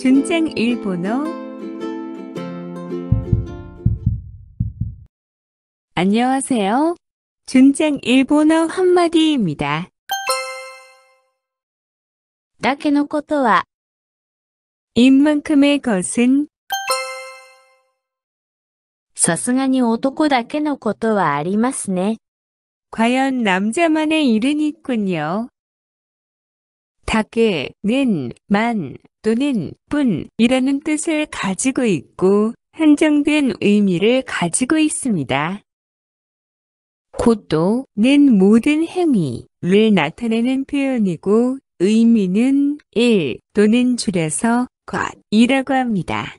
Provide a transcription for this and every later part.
준생 일본어 안녕하세요. 준장 일본어 한마디입니다. だけのことは 인만큼의 것은 さすがに男だけのことはありますね。 과연 남자만의 일은 있군요. 다케는 만 또는 뿐이라는 뜻을 가지고 있고 한정된 의미를 가지고 있습니다. 곧도는 모든 행위를 나타내는 표현이고 의미는 일 또는 줄여서 것이라고 합니다.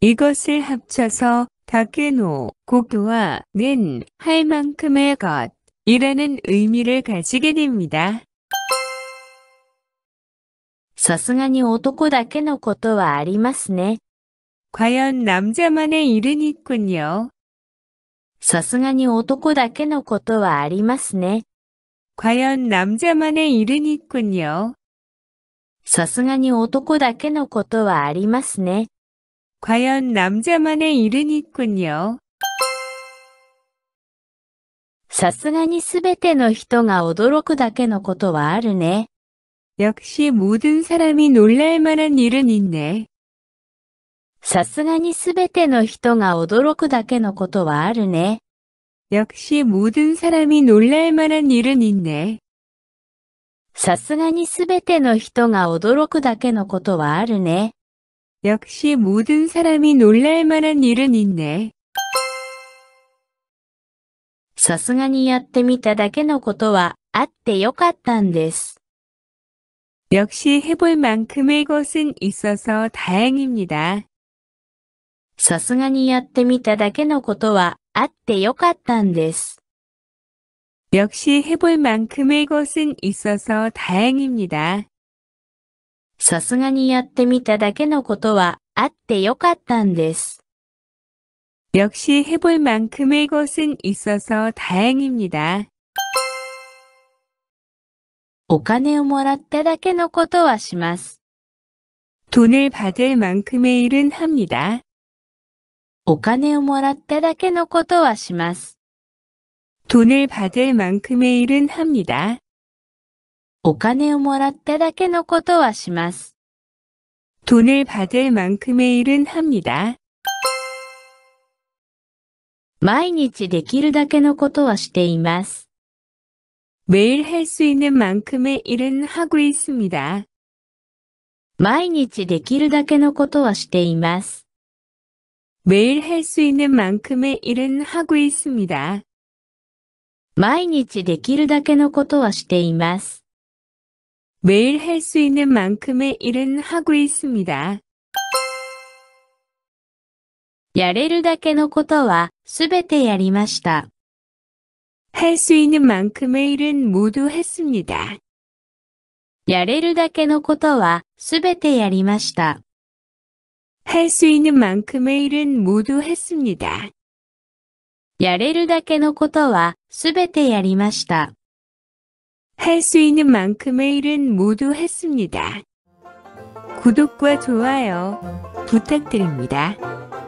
이것을 합쳐서 다케노 고도와는할 만큼의 것이라는 의미를 가지게 됩니다. さすがに男だけのことはありますね。과연남자만의일은있군요さすがに男だけのことはありますね。과연남자만의일은있군요さすがに男だけのことはありますね。과연남자만의일은있군요さすがにすべての人が驚くだけのことはあるね。역시모든사람이놀랄만한일은있네さすがにすべての人が驚くだけのことはあるね。역시모든사람이놀랄만한일은있네さすがにすべての人が驚くだけのことはあるね。역시모든사람이놀랄만한일은있네さすがにやってみただけのことはあってよかったんです。 역시 해볼 만큼의 것은 있어서 다행입니다. さすがにやってみただけのことはあってよかったんです。 역시 해볼 만큼의 것은 있어서 다행입니다. さすがにやってみただけのことはあってよかったんです。 역시 해볼 만큼의 것은 있어서 다행입니다. お金をもらっただけのことはします。돈을받을만큼의일은합니 다。 お金をもらっただけのことはします。돈을받을만큼의일은합니 다。 お金をもらっただけのことはします。돈을받을만큼의일은합니 다。 毎日できるだけのことはしています。매일할수있는만큼의일은하고있습니다毎日できるだけのことはしています。매일할수있는만큼의일은하고있습니다毎日できるだけのことはしています。매일할수있는만큼의일은하고있습니다やれるだけのことはすべてやりました。 할수 있는 만큼의 일은 모두 했습니다. やれるだけのことはすべてやりました.할수 있는 만큼의 일은 모두 했습니다. やれるだけのことはすべてやりました.할수 있는 만큼의 일은 모두 했습니다. 구독과 좋아요 부탁드립니다.